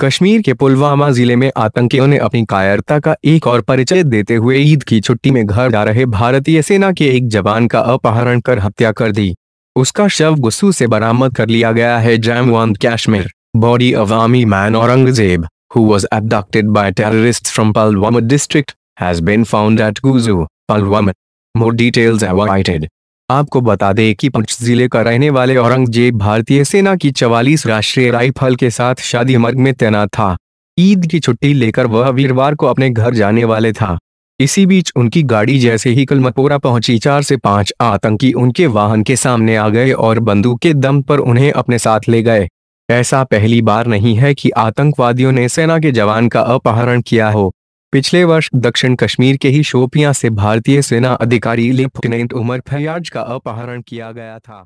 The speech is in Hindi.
कश्मीर के पुलवामा जिले में आतंकियों ने अपनी कायरता का एक और परिचय देते हुए ईद की छुट्टी में घर जा रहे भारतीय सेना के एक जवान का अपहरण कर हत्या कर दी उसका शव गुस्सू से बरामद कर लिया गया है जैमवान कश्मीर बॉडी अवामी man Aurangzeb who was abducted by terrorists from Pulwama district has been found at गुजू पलवामा मोर डिटेल्स आपको बता दें कि पंच जिले का रहने वाले औरंगजेब भारतीय सेना की चवालीस राष्ट्रीय राइफल के साथ शादी मर्ग में तैनात था ईद की छुट्टी लेकर वह वीरवार को अपने घर जाने वाले था इसी बीच उनकी गाड़ी जैसे ही कलमपोरा पहुंची चार से पांच आतंकी उनके वाहन के सामने आ गए और बंदूक के दम पर उन्हें अपने साथ ले गए ऐसा पहली बार नहीं है कि आतंकवादियों ने सेना के जवान का अपहरण किया हो पिछले वर्ष दक्षिण कश्मीर के ही शोपियां से भारतीय सेना अधिकारी लेफ्टिनेंट उमर फैयाज का अपहरण किया गया था